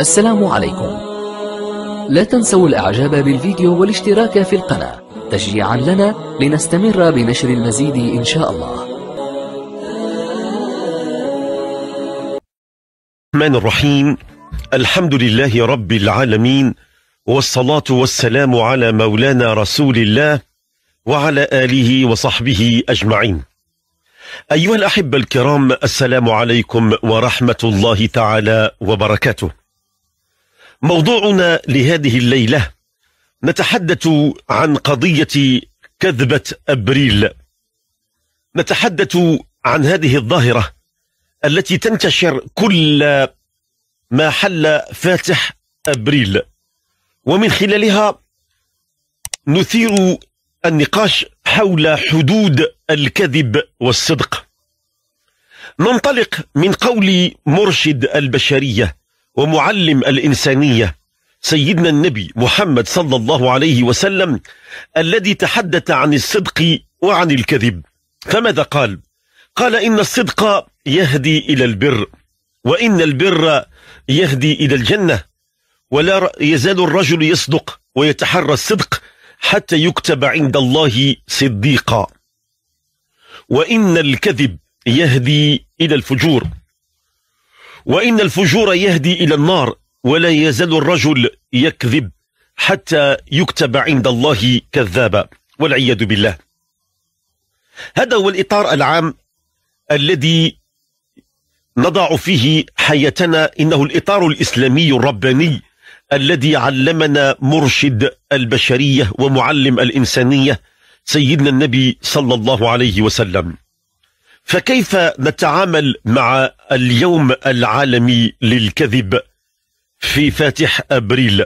السلام عليكم لا تنسوا الاعجاب بالفيديو والاشتراك في القناة تشجيعا لنا لنستمر بنشر المزيد ان شاء الله الرحمن الرحيم الحمد لله رب العالمين والصلاة والسلام على مولانا رسول الله وعلى آله وصحبه أجمعين أيها الأحبة الكرام السلام عليكم ورحمة الله تعالى وبركاته موضوعنا لهذه الليلة نتحدث عن قضية كذبة أبريل نتحدث عن هذه الظاهرة التي تنتشر كل ما حل فاتح أبريل ومن خلالها نثير النقاش حول حدود الكذب والصدق ننطلق من قول مرشد البشرية ومعلم الإنسانية سيدنا النبي محمد صلى الله عليه وسلم الذي تحدث عن الصدق وعن الكذب فماذا قال؟ قال إن الصدق يهدي إلى البر وإن البر يهدي إلى الجنة ولا يزال الرجل يصدق ويتحرى الصدق حتى يكتب عند الله صديقا وإن الكذب يهدي إلى الفجور وإن الفجور يهدي إلى النار ولا يزال الرجل يكذب حتى يكتب عند الله كذابا والعياذ بالله هذا هو الإطار العام الذي نضع فيه حياتنا إنه الإطار الإسلامي الرباني الذي علمنا مرشد البشرية ومعلم الإنسانية سيدنا النبي صلى الله عليه وسلم فكيف نتعامل مع اليوم العالمي للكذب في فاتح ابريل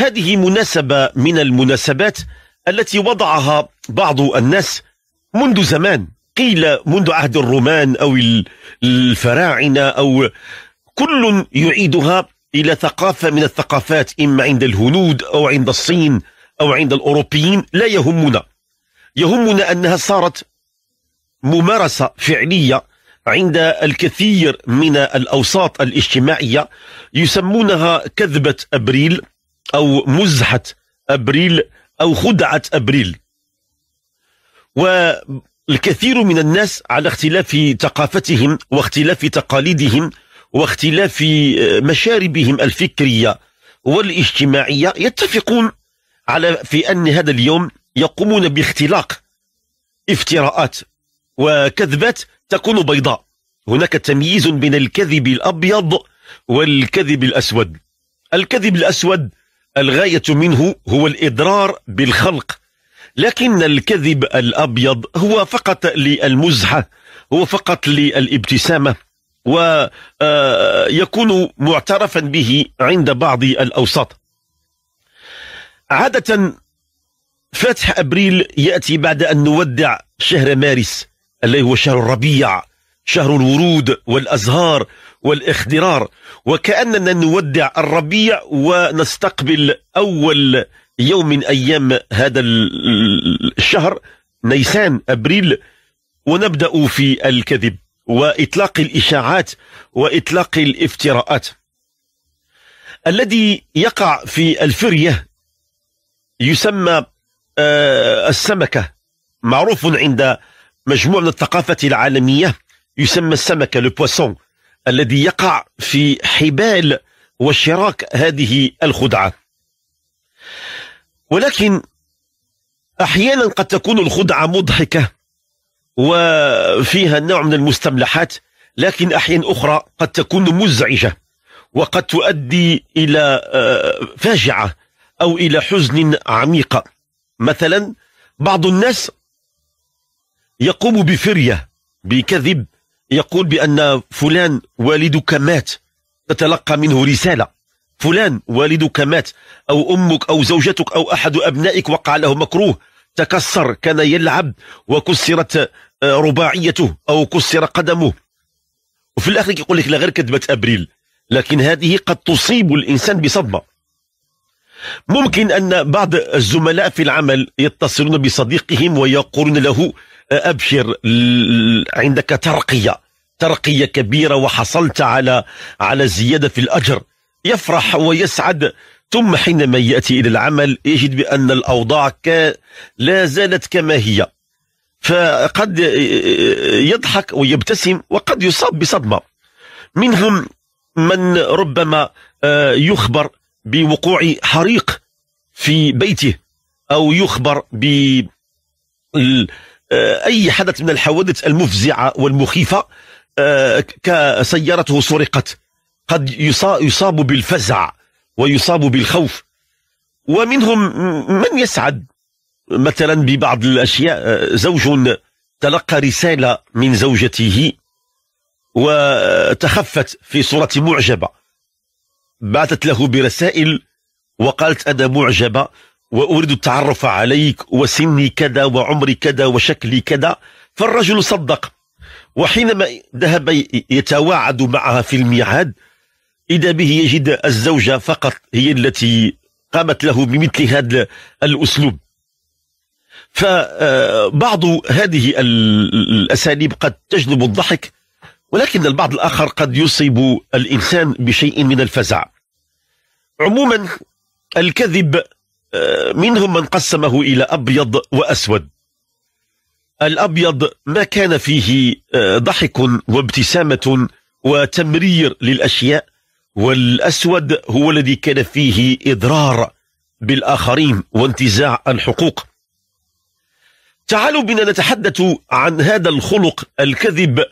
هذه مناسبه من المناسبات التي وضعها بعض الناس منذ زمان قيل منذ عهد الرومان او الفراعنه او كل يعيدها الى ثقافه من الثقافات اما عند الهنود او عند الصين او عند الاوروبيين لا يهمنا يهمنا انها صارت ممارسة فعلية عند الكثير من الأوساط الاجتماعية يسمونها كذبة أبريل أو مزحة أبريل أو خدعة أبريل والكثير من الناس على اختلاف ثقافتهم واختلاف تقاليدهم واختلاف مشاربهم الفكرية والاجتماعية يتفقون على في أن هذا اليوم يقومون باختلاق افتراءات وكذبة تكون بيضاء هناك تمييز بين الكذب الأبيض والكذب الأسود الكذب الأسود الغاية منه هو الإضرار بالخلق لكن الكذب الأبيض هو فقط للمزحة هو فقط للابتسامة ويكون آه، معترفا به عند بعض الأوساط عادة فتح أبريل يأتي بعد أن نودع شهر مارس الذي هو شهر الربيع شهر الورود والأزهار والإخضرار وكأننا نودع الربيع ونستقبل أول يوم من أيام هذا الشهر نيسان أبريل ونبدأ في الكذب وإطلاق الإشاعات وإطلاق الافتراءات الذي يقع في الفرية يسمى آه، السمكة معروف عند مجموع من الثقافة العالمية يسمى السمكة لبواسون الذي يقع في حبال وشراك هذه الخدعة ولكن أحيانا قد تكون الخدعة مضحكة وفيها نوع من المستملحات لكن أحيانا أخرى قد تكون مزعجة وقد تؤدي إلى آه، فاجعة أو إلى حزن عميق مثلا بعض الناس يقوم بفرية بكذب يقول بأن فلان والدك مات تتلقى منه رسالة فلان والدك مات أو أمك أو زوجتك أو أحد أبنائك وقع له مكروه تكسر كان يلعب وكسرت آه، رباعيته أو كسر قدمه وفي الآخر يقول لك لا غير كذبة أبريل لكن هذه قد تصيب الإنسان بصدمة ممكن أن بعض الزملاء في العمل يتصلون بصديقهم ويقولون له ابشر عندك ترقيه ترقيه كبيره وحصلت على على زياده في الاجر يفرح ويسعد ثم حينما ياتي الى العمل يجد بان الاوضاع لا زالت كما هي فقد يضحك ويبتسم وقد يصاب بصدمه منهم من ربما آه، يخبر بوقوع حريق في بيته او يخبر ب آه، أي حدث من الحوادث المفزعة والمخيفة آه، كسيارته سرقت قد يصاب بالفزع ويصاب بالخوف ومنهم من يسعد مثلا ببعض الأشياء آه، زوج تلقى رسالة من زوجته وتخفت في صورة معجبة بعثت له برسائل وقالت أنا معجبة وأريد التعرف عليك وسني كذا وعمري كذا وشكلي كذا فالرجل صدق وحينما ذهب يتواعد معها في الميعاد إذا به يجد الزوجة فقط هي التي قامت له بمثل هذا الأسلوب فبعض هذه الأساليب قد تجلب الضحك ولكن البعض الآخر قد يصيب الإنسان بشيء من الفزع عموما الكذب منهم من قسمه إلى أبيض وأسود الأبيض ما كان فيه آه، ضحك وابتسامة وتمرير للأشياء والأسود هو الذي كان فيه إضرار بالآخرين وانتزاع الحقوق تعالوا بنا نتحدث عن هذا الخلق الكذب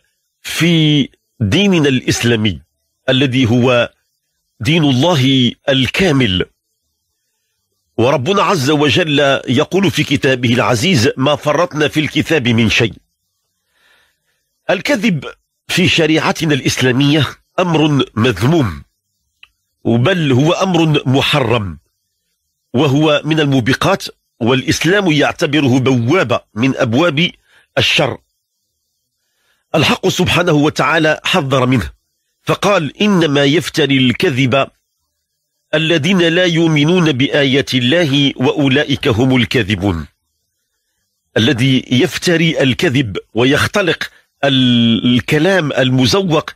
في ديننا الإسلامي الذي هو دين الله الكامل وربنا عز وجل يقول في كتابه العزيز ما فرطنا في الكتاب من شيء الكذب في شريعتنا الإسلامية أمر مذموم بل هو أمر محرم وهو من الموبقات والإسلام يعتبره بوابة من أبواب الشر الحق سبحانه وتعالى حذر منه فقال إنما يفتري الكذب الذين لا يؤمنون بآية الله وأولئك هم الكاذبون الذي يفتري الكذب ويختلق الكلام المزوق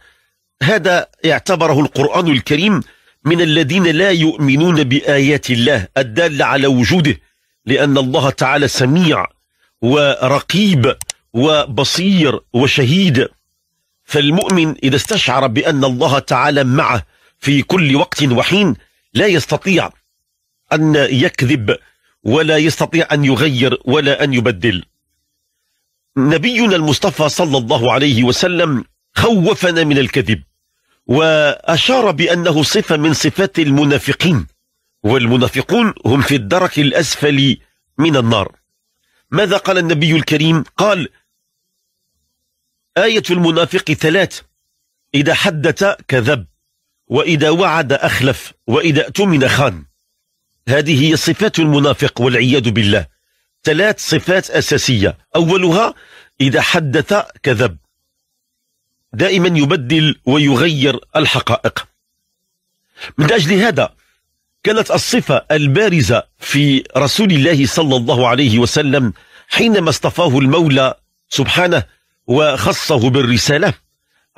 هذا يعتبره القرآن الكريم من الذين لا يؤمنون بآيات الله الدالة على وجوده لأن الله تعالى سميع ورقيب وبصير وشهيد فالمؤمن إذا استشعر بأن الله تعالى معه في كل وقت وحين لا يستطيع أن يكذب ولا يستطيع أن يغير ولا أن يبدل نبينا المصطفى صلى الله عليه وسلم خوفنا من الكذب وأشار بأنه صفة من صفات المنافقين والمنافقون هم في الدرك الأسفل من النار ماذا قال النبي الكريم قال آية المنافق ثلاث إذا حدث كذب وإذا وعد أخلف وإذا اؤتمن خان هذه هي صفات المنافق والعياذ بالله ثلاث صفات أساسية أولها إذا حدث كذب دائما يبدل ويغير الحقائق من أجل هذا كانت الصفة البارزة في رسول الله صلى الله عليه وسلم حينما اصطفاه المولى سبحانه وخصه بالرسالة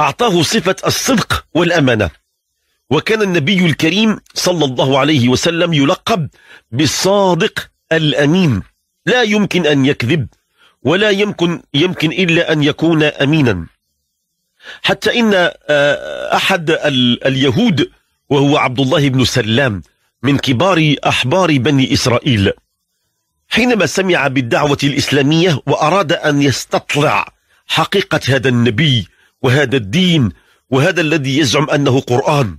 أعطاه صفة الصدق والأمانة وكان النبي الكريم صلى الله عليه وسلم يلقب بالصادق الأمين لا يمكن أن يكذب ولا يمكن, يمكن إلا أن يكون أمينا حتى إن آه، أحد اليهود وهو عبد الله بن سلام من كبار أحبار بني إسرائيل حينما سمع بالدعوة الإسلامية وأراد أن يستطلع حقيقة هذا النبي وهذا الدين وهذا الذي يزعم أنه قرآن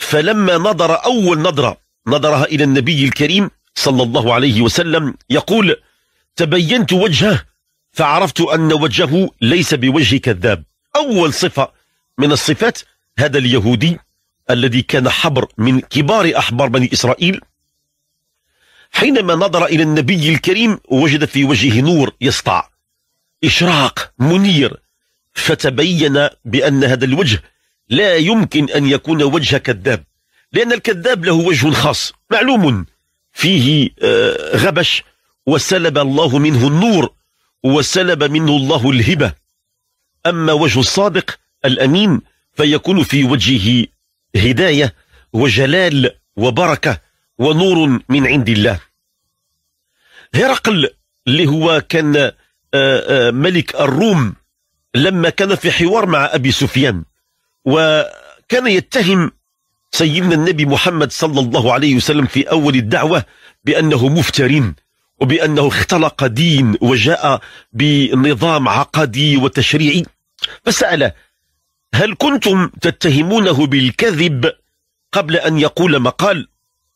فلما نظر أول نظرة نظرها إلى النبي الكريم صلى الله عليه وسلم يقول تبينت وجهه فعرفت أن وجهه ليس بوجه كذاب أول صفة من الصفات هذا اليهودي الذي كان حبر من كبار أحبار بني إسرائيل حينما نظر إلى النبي الكريم وجد في وجهه نور يسطع إشراق منير فتبين بأن هذا الوجه لا يمكن أن يكون وجه كذاب لأن الكذاب له وجه خاص معلوم فيه آه، غبش وسلب الله منه النور وسلب منه الله الهبة أما وجه الصادق الأمين فيكون في وجهه هداية وجلال وبركة ونور من عند الله هرقل اللي هو كان آه، آه، ملك الروم لما كان في حوار مع أبي سفيان وكان يتهم سيدنا النبي محمد صلى الله عليه وسلم في أول الدعوة بأنه مفتر وبأنه اختلق دين وجاء بنظام عقدي وتشريعي فسأله هل كنتم تتهمونه بالكذب قبل أن يقول ما قال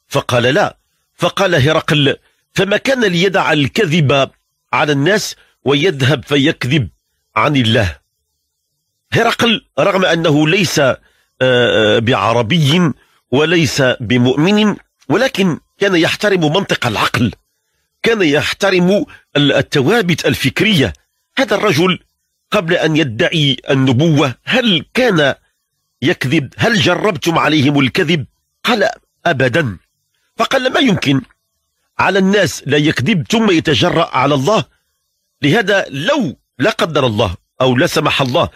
فقال لا فقال هرقل فما كان ليدع الكذب على الناس ويذهب فيكذب عن الله هرقل رغم أنه ليس آه، آه، بعربي وليس بمؤمن ولكن كان يحترم منطق العقل كان يحترم الثوابت الفكرية هذا الرجل قبل أن يدعي النبوة هل كان يكذب هل جربتم عليهم الكذب قال أبدا فقال ما يمكن على الناس لا يكذب ثم يتجرأ على الله لهذا لو لا قدر الله أو لا سمح الله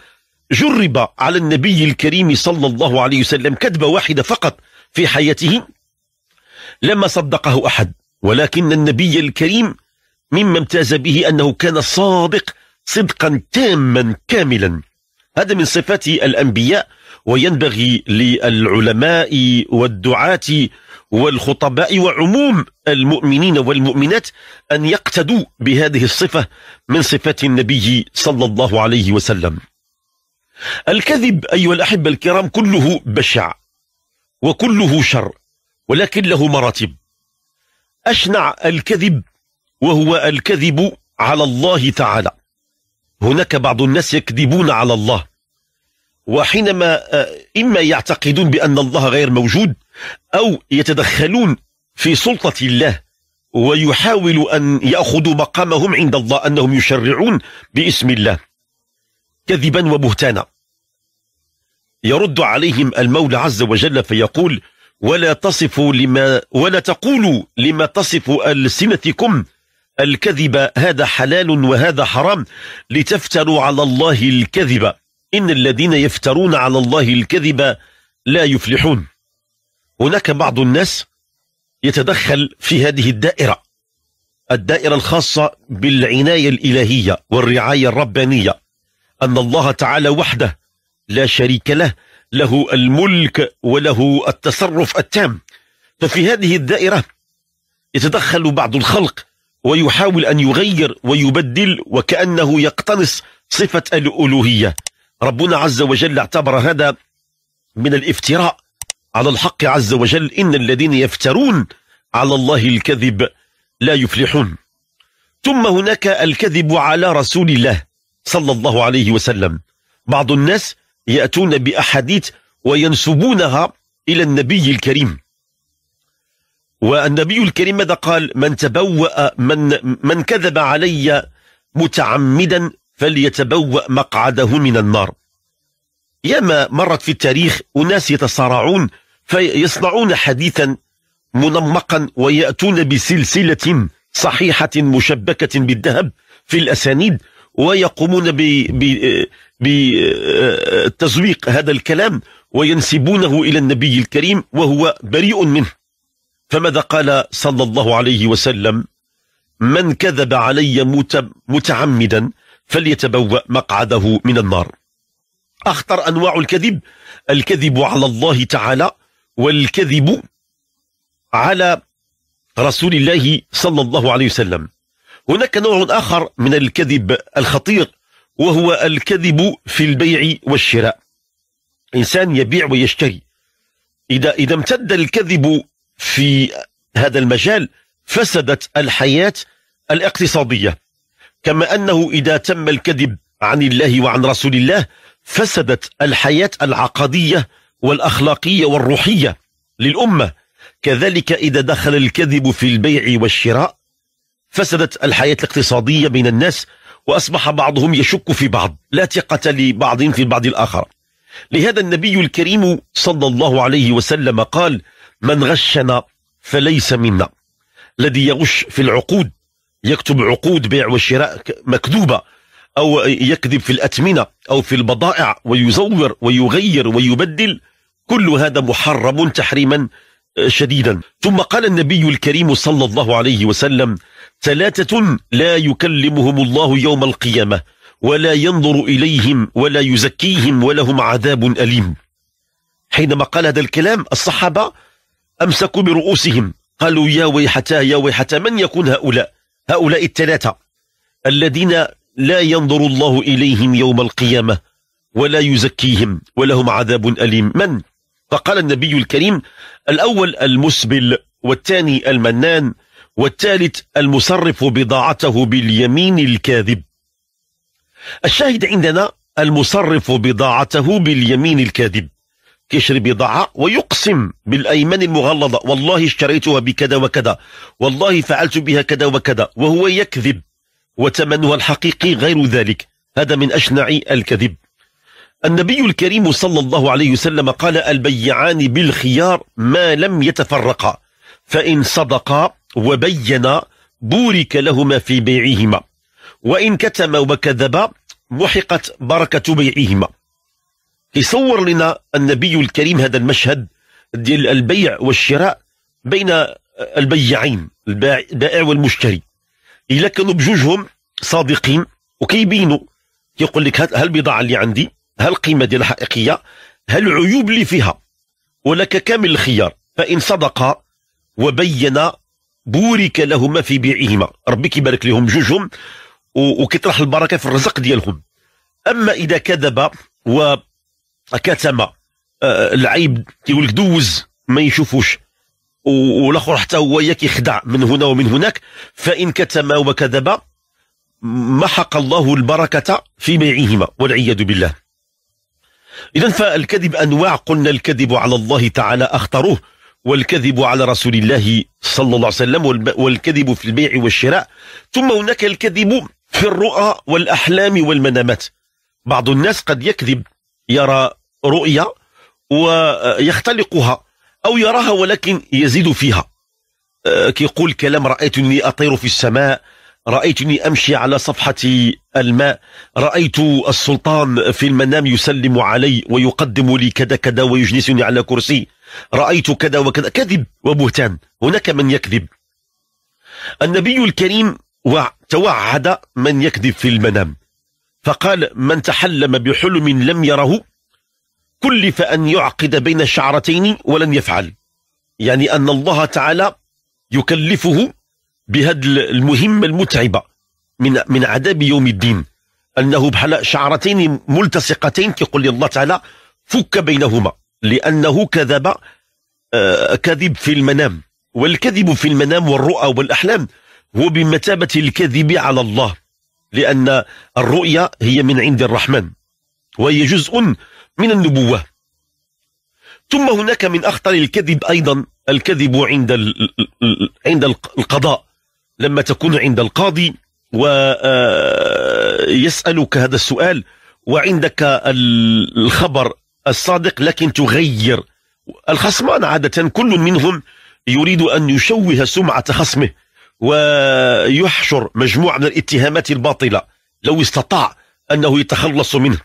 جرب على النبي الكريم صلى الله عليه وسلم كذبة واحدة فقط في حياته لما صدقه أحد ولكن النبي الكريم مما امتاز به أنه كان صادق صدقا تاما كاملا هذا من صفات الأنبياء وينبغي للعلماء والدعاة والخطباء وعموم المؤمنين والمؤمنات أن يقتدوا بهذه الصفة من صفات النبي صلى الله عليه وسلم الكذب أيها الأحبة الكرام كله بشع وكله شر ولكن له مراتب أشنع الكذب وهو الكذب على الله تعالى هناك بعض الناس يكذبون على الله وحينما آه، إما يعتقدون بأن الله غير موجود أو يتدخلون في سلطة الله ويحاول أن يأخذوا مقامهم عند الله أنهم يشرعون باسم الله كذبا وبهتانا يرد عليهم المولى عز وجل فيقول ولا تصفوا لما ولا تقولوا لما تصف ألسنتكم الكذب هذا حلال وهذا حرام لتفتروا على الله الكذب إن الذين يفترون على الله الكذب لا يفلحون هناك بعض الناس يتدخل في هذه الدائرة الدائرة الخاصة بالعناية الإلهية والرعاية الربانية أن الله تعالى وحده لا شريك له له الملك وله التصرف التام ففي هذه الدائرة يتدخل بعض الخلق ويحاول أن يغير ويبدل وكأنه يقتنص صفة الألوهية ربنا عز وجل اعتبر هذا من الافتراء على الحق عز وجل إن الذين يفترون على الله الكذب لا يفلحون ثم هناك الكذب على رسول الله صلى الله عليه وسلم بعض الناس يأتون بأحاديث وينسبونها إلى النبي الكريم والنبي الكريم ماذا قال من تبوأ من, من كذب علي متعمدا فليتبوأ مقعده من النار ياما مرت في التاريخ أناس يتصارعون فيصنعون حديثا منمقا ويأتون بسلسلة صحيحة مشبكة بالذهب في الأسانيد ويقومون بتزويق هذا الكلام وينسبونه إلى النبي الكريم وهو بريء منه فماذا قال صلى الله عليه وسلم من كذب علي متعمدا فليتبوأ مقعده من النار أخطر أنواع الكذب الكذب على الله تعالى والكذب على رسول الله صلى الله عليه وسلم هناك نوع آخر من الكذب الخطير وهو الكذب في البيع والشراء إنسان يبيع ويشتري إذا, إذا امتد الكذب في هذا المجال فسدت الحياة الاقتصادية كما أنه إذا تم الكذب عن الله وعن رسول الله فسدت الحياة العقدية والأخلاقية والروحية للأمة كذلك إذا دخل الكذب في البيع والشراء فسدت الحياة الاقتصادية بين الناس وأصبح بعضهم يشك في بعض لا ثقة لبعضهم في البعض الآخر لهذا النبي الكريم صلى الله عليه وسلم قال من غشنا فليس منا الذي يغش في العقود يكتب عقود بيع وشراء مكذوبة أو يكذب في الأتمنة أو في البضائع ويزور ويغير ويبدل كل هذا محرم تحريما شديدا ثم قال النبي الكريم صلى الله عليه وسلم ثلاثة لا يكلمهم الله يوم القيامة ولا ينظر إليهم ولا يزكيهم ولهم عذاب أليم حينما قال هذا الكلام الصحابة أمسكوا برؤوسهم قالوا يا ويحتى يا ويحتى من يكون هؤلاء هؤلاء الثلاثة الذين لا ينظر الله إليهم يوم القيامة ولا يزكيهم ولهم عذاب أليم من؟ فقال النبي الكريم الأول المسبل والثاني المنان والثالث المصرف بضاعته باليمين الكاذب الشاهد عندنا المصرف بضاعته باليمين الكاذب كيشري بضاعة ويقسم بالأيمان المغلظة والله اشتريتها بكذا وكذا والله فعلت بها كذا وكذا وهو يكذب وتمنها الحقيقي غير ذلك هذا من أشنع الكذب النبي الكريم صلى الله عليه وسلم قال البيعان بالخيار ما لم يتفرقا فإن صدقا وبين بورك لهما في بيعهما وإن كتم وكذب محقت بركة بيعهما يصور لنا النبي الكريم هذا المشهد ديال البيع والشراء بين البيعين البائع والمشتري الا كانوا بجوجهم صادقين وكيبينوا يقول لك البضاعة اللي عندي القيمة ديالها حقيقيه العيوب اللي فيها ولك كامل الخيار فان صدق وبين بورك لهما في بيعهما ربي كيبارك لهم جوجهم وكيطرح البركه في الرزق ديالهم اما اذا كذب وكتم آه، العيب كيقول لك دوز ما يشوفوش والاخر حتى هو كيخدع من هنا ومن هناك فان كتم وكذب محق الله البركه في بيعهما والعياذ بالله اذا فالكذب انواع قلنا الكذب على الله تعالى اخطروه والكذب على رسول الله صلى الله عليه وسلم والكذب في البيع والشراء ثم هناك الكذب في الرؤى والأحلام والمنامات بعض الناس قد يكذب يرى رؤيا ويختلقها أو يراها ولكن يزيد فيها آه، كيقول كلام رأيتني أطير في السماء رأيتني أمشي على صفحة الماء رأيت السلطان في المنام يسلم علي ويقدم لي كذا كذا ويجلسني على كرسي رأيت كذا وكذا كذب وبهتان هناك من يكذب النبي الكريم توعد من يكذب في المنام فقال من تحلم بحلم لم يره كلف أن يعقد بين الشعرتين ولن يفعل يعني أن الله تعالى يكلفه بهذه المهمة المتعبة من من عذاب يوم الدين أنه بحال شعرتين ملتصقتين كيقول الله تعالى فك بينهما لأنه كذب آه، كذب في المنام والكذب في المنام والرؤى والأحلام هو بمثابة الكذب على الله لأن الرؤيا هي من عند الرحمن وهي جزء من النبوة ثم هناك من أخطر الكذب أيضا الكذب عند عند القضاء لما تكون عند القاضي ويسألك آه، هذا السؤال وعندك الخبر الصادق لكن تغير الخصمان عادة كل منهم يريد أن يشوه سمعة خصمه ويحشر مجموعة من الاتهامات الباطلة لو استطاع أنه يتخلص منه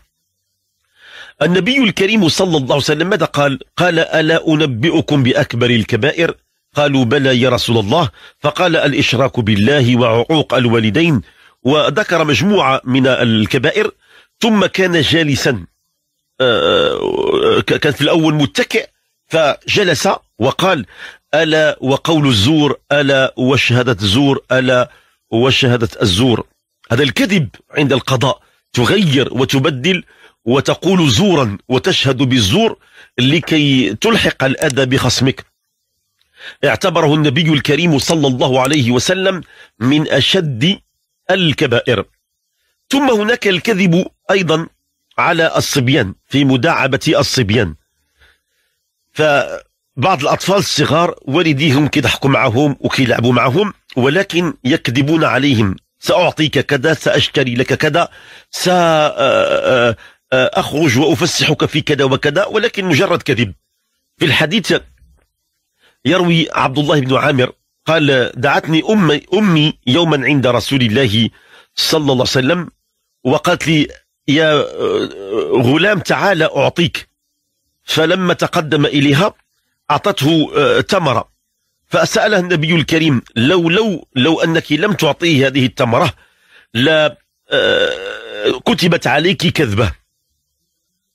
النبي الكريم صلى الله عليه وسلم ماذا قال قال ألا أنبئكم بأكبر الكبائر قالوا بلى يا رسول الله فقال الإشراك بالله وعقوق الوالدين وذكر مجموعة من الكبائر ثم كان جالسا آه، آه، كان في الأول متكئ فجلس وقال ألا وقول الزور ألا وشهادة الزور ألا وشهادة الزور هذا الكذب عند القضاء تغير وتبدل وتقول زورا وتشهد بالزور لكي تلحق الأذى بخصمك اعتبره النبي الكريم صلى الله عليه وسلم من أشد الكبائر ثم هناك الكذب أيضا على الصبيان في مداعبة الصبيان فبعض الأطفال الصغار والديهم كيضحكوا معهم وكيلعبوا معهم ولكن يكذبون عليهم سأعطيك كذا سأشتري لك كذا سأخرج وأفسحك في كذا وكذا ولكن مجرد كذب في الحديث يروي عبد الله بن عامر قال دعتني أمي, أمي يوما عند رسول الله صلى الله عليه وسلم وقالت لي يا آه، آه، غلام تعال أعطيك فلما تقدم إليها أعطته آه، تمرة فسألها النبي الكريم لو لو لو أنك لم تعطيه هذه التمرة لا كتبت عليك كذبة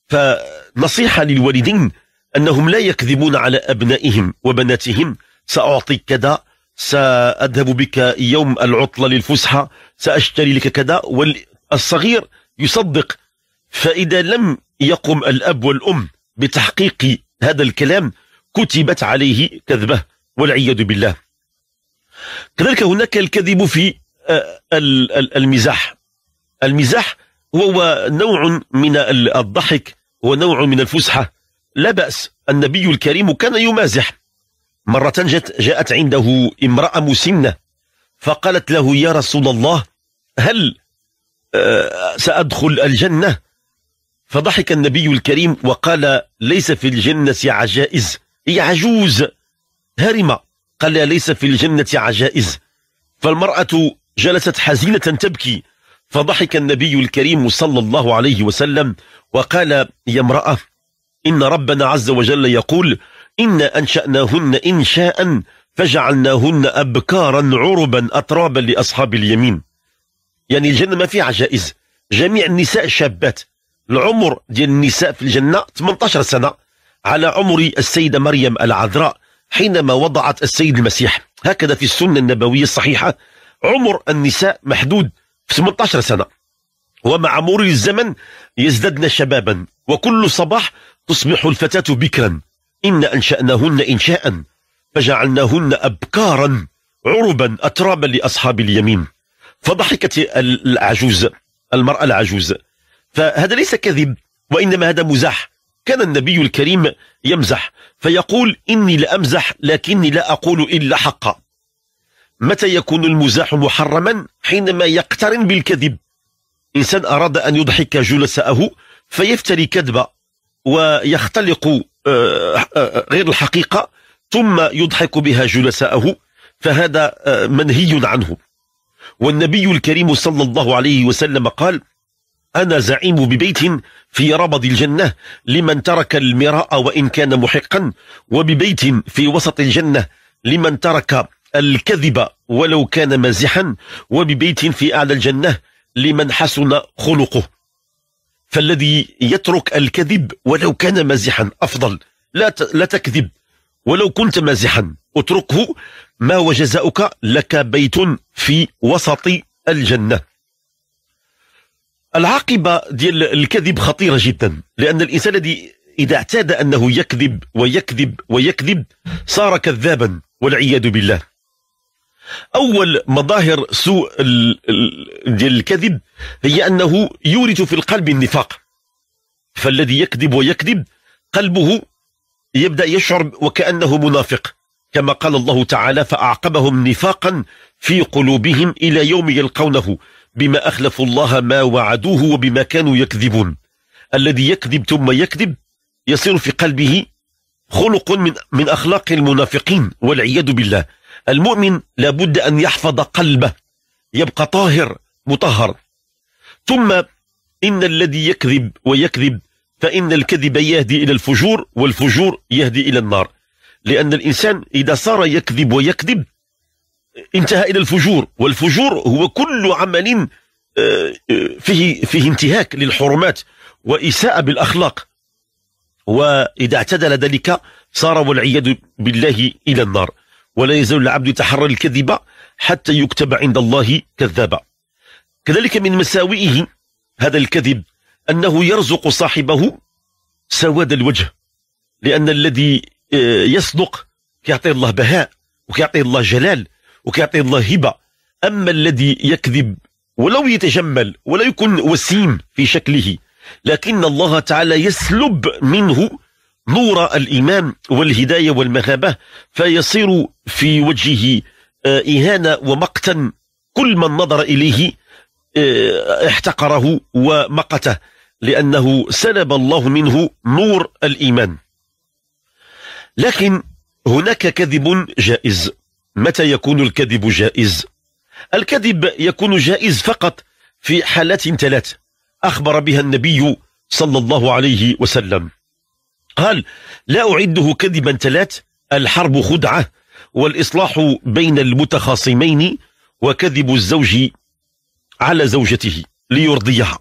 فنصيحة للوالدين أنهم لا يكذبون على أبنائهم وبناتهم سأعطيك كذا سأذهب بك يوم العطلة للفسحة سأشتري لك كذا والصغير يصدق فإذا لم يقم الأب والأم بتحقيق هذا الكلام كتبت عليه كذبة والعياذ بالله كذلك هناك الكذب في آه، المزاح المزاح وهو نوع من الضحك ونوع من الفسحة لا بأس النبي الكريم كان يمازح مرة جت جاءت عنده امرأة مسنة فقالت له يا رسول الله هل سأدخل الجنة فضحك النبي الكريم وقال ليس في الجنة عجائز هي عجوز هرم قال ليس في الجنة عجائز فالمرأة جلست حزينة تبكي فضحك النبي الكريم صلى الله عليه وسلم وقال يا امرأة إن ربنا عز وجل يقول إنا أنشأناهن إنشاء فجعلناهن أبكارا عربا أترابا لأصحاب اليمين يعني الجنه ما فيها عجائز جميع النساء شابات العمر ديال النساء في الجنه 18 سنه على عمر السيده مريم العذراء حينما وضعت السيد المسيح هكذا في السنه النبويه الصحيحه عمر النساء محدود في 18 سنه ومع مرور الزمن يزددن شبابا وكل صباح تصبح الفتاه بكرا ان انشاناهن انشاء فجعلناهن ابكارا عربا اترابا لاصحاب اليمين فضحكت العجوز المرأة العجوز فهذا ليس كذب وإنما هذا مزاح كان النبي الكريم يمزح فيقول إني لأمزح لكني لا أقول إلا حقا متى يكون المزاح محرما حينما يقترن بالكذب إنسان أراد أن يضحك جلساءه فيفتري كذبة ويختلق آه، آه، غير الحقيقة ثم يضحك بها جلساءه فهذا آه، منهي عنه والنبي الكريم صلى الله عليه وسلم قال أنا زعيم ببيت في ربض الجنة لمن ترك المراء وإن كان محقا وببيت في وسط الجنة لمن ترك الكذب ولو كان مازحا وببيت في أعلى الجنة لمن حسن خلقه فالذي يترك الكذب ولو كان مازحا أفضل لا لا تكذب ولو كنت مازحا اتركه ما هو جزاؤك لك بيت في وسط الجنة العاقبة ديال الكذب خطيرة جدا لأن الإنسان الذي إذا اعتاد أنه يكذب ويكذب ويكذب صار كذابا والعياذ بالله أول مظاهر سوء ديال الكذب هي أنه يورث في القلب النفاق فالذي يكذب ويكذب قلبه يبدأ يشعر وكأنه منافق كما قال الله تعالى فأعقبهم نفاقا في قلوبهم إلى يوم يلقونه بما أخلفوا الله ما وعدوه وبما كانوا يكذبون الذي يكذب ثم يكذب يصير في قلبه خلق من, من أخلاق المنافقين والعياذ بالله المؤمن لابد أن يحفظ قلبه يبقى طاهر مطهر ثم إن الذي يكذب ويكذب فإن الكذب يهدي إلى الفجور والفجور يهدي إلى النار لأن الإنسان إذا صار يكذب ويكذب انتهى إلى الفجور والفجور هو كل عمل آه، آه، فيه فيه انتهاك للحرمات وإساءة بالأخلاق وإذا اعتدل ذلك صار والعياذ بالله إلى النار ولا يزال العبد يتحرى الكذب حتى يكتب عند الله كذابا كذلك من مساوئه هذا الكذب أنه يرزق صاحبه سواد الوجه لأن الذي آه، يصدق كيعطيه الله بهاء وكيعطيه الله جلال وكيعطيه الله هبه اما الذي يكذب ولو يتجمل ولا يكون وسيم في شكله لكن الله تعالى يسلب منه نور الإيمان والهداية والمهابة فيصير في وجهه آه، إهانة ومقتا كل من نظر إليه آه، احتقره ومقته لأنه سلب الله منه نور الإيمان لكن هناك كذب جائز متى يكون الكذب جائز الكذب يكون جائز فقط في حالات ثلاث أخبر بها النبي صلى الله عليه وسلم قال لا أعده كذبا ثلاث الحرب خدعة والإصلاح بين المتخاصمين وكذب الزوج على زوجته ليرضيها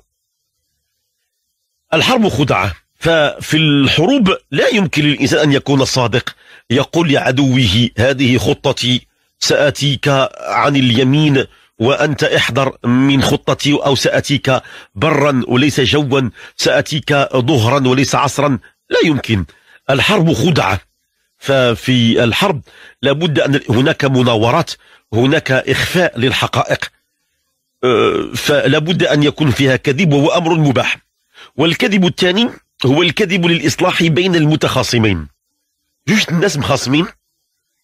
الحرب خدعة ففي الحروب لا يمكن للإنسان أن يكون صادق يقول لعدوه هذه خطتي سأتيك عن اليمين وأنت احذر من خطتي أو سأتيك برا وليس جوا سأتيك ظهرا وليس عصرا لا يمكن الحرب خدعة ففي الحرب لابد أن هناك مناورات هناك إخفاء للحقائق أه، فلابد أن يكون فيها كذب وهو أمر مباح والكذب الثاني هو الكذب للإصلاح بين المتخاصمين جوج الناس مخاصمين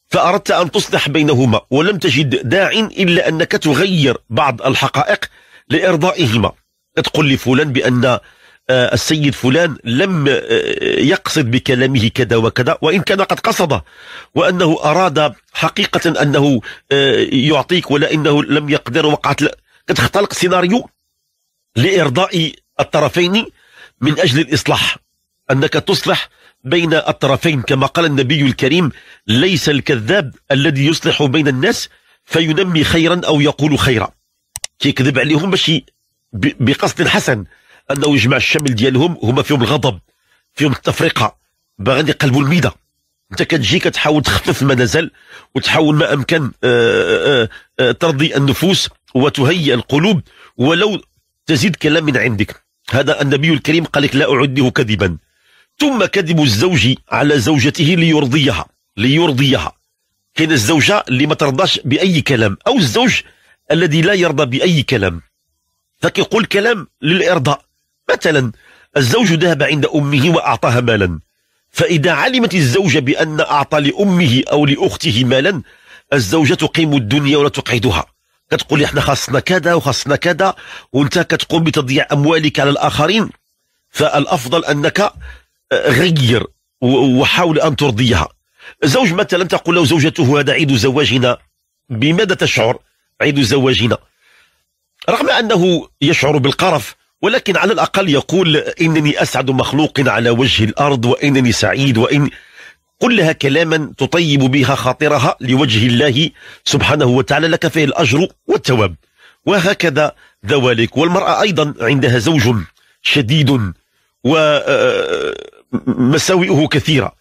فأردت أن تصلح بينهما ولم تجد داع إلا أنك تغير بعض الحقائق لإرضائهما تقول لفلان بأن آه، السيد فلان لم آه، يقصد بكلامه كذا وكذا وإن كان قد قصده وأنه أراد حقيقة أنه آه، يعطيك ولا إنه لم يقدر وقعت كتختلق سيناريو لإرضاء الطرفين من أجل الإصلاح أنك تصلح بين الطرفين كما قال النبي الكريم ليس الكذاب الذي يصلح بين الناس فينمي خيرا أو يقول خيرا كيكذب عليهم باش بقصد حسن أنه يجمع الشمل ديالهم هما فيهم الغضب فيهم التفرقة بغني يقلبوا الميده انت كتجي كتحاول تخفف ما نزل وتحاول ما امكن آآ آه، آآ آه، آه، ترضي النفوس وتهيئ القلوب ولو تزيد كلام من عندك هذا النبي الكريم قال لك لا أعده كذبا ثم كذب الزوج على زوجته ليرضيها ليرضيها كاين الزوجة اللي ما ترضاش بأي كلام أو الزوج الذي لا يرضى بأي كلام فكيقول كلام للإرضاء مثلا الزوج ذهب عند أمه وأعطاها مالا فإذا علمت الزوجة بأن أعطى لأمه أو لأخته مالا الزوجة تقيم الدنيا ولا تقعدها كتقول لي احنا خاصنا كذا وخاصنا كذا وانت كتقوم بتضييع اموالك على الاخرين فالافضل انك آه، غير وحاول ان ترضيها زوج مثلا تقول له زوجته هذا عيد زواجنا بماذا تشعر عيد زواجنا رغم انه يشعر بالقرف ولكن على الاقل يقول انني اسعد مخلوق على وجه الارض وانني سعيد وان قل لها كلاما تطيب بها خاطرها لوجه الله سبحانه وتعالى لك فيه الأجر والتواب وهكذا ذوالك والمرأة أيضا عندها زوج شديد ومساوئه آه، آه، كثيرة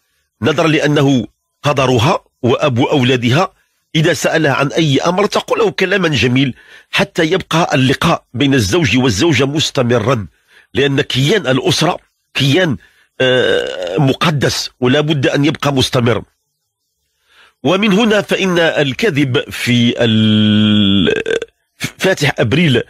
نظرا لأنه قدرها وأبو أولادها إذا سألها عن أي أمر تقول له كلاما جميل حتى يبقى اللقاء بين الزوج والزوجة مستمرا لأن كيان الأسرة كيان آه، مقدس ولا بد أن يبقى مستمر ومن هنا فإن الكذب في فاتح أبريل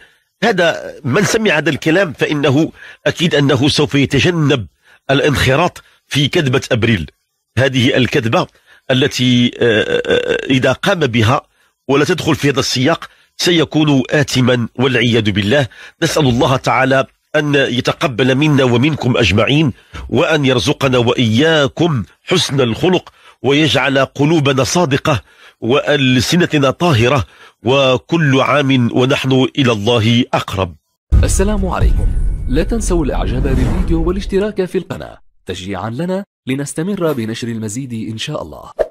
هذا من سمع هذا الكلام فإنه أكيد أنه سوف يتجنب الانخراط في كذبة أبريل هذه الكذبة التي آه، آه، إذا قام بها ولا تدخل في هذا السياق سيكون آثما والعياذ بالله نسأل الله تعالى أن يتقبل منا ومنكم أجمعين وأن يرزقنا وإياكم حسن الخلق ويجعل قلوبنا صادقة وألسنتنا طاهرة وكل عام ونحن إلى الله أقرب السلام عليكم لا تنسوا الإعجاب بالفيديو والاشتراك في القناة تشجيعا لنا لنستمر بنشر المزيد إن شاء الله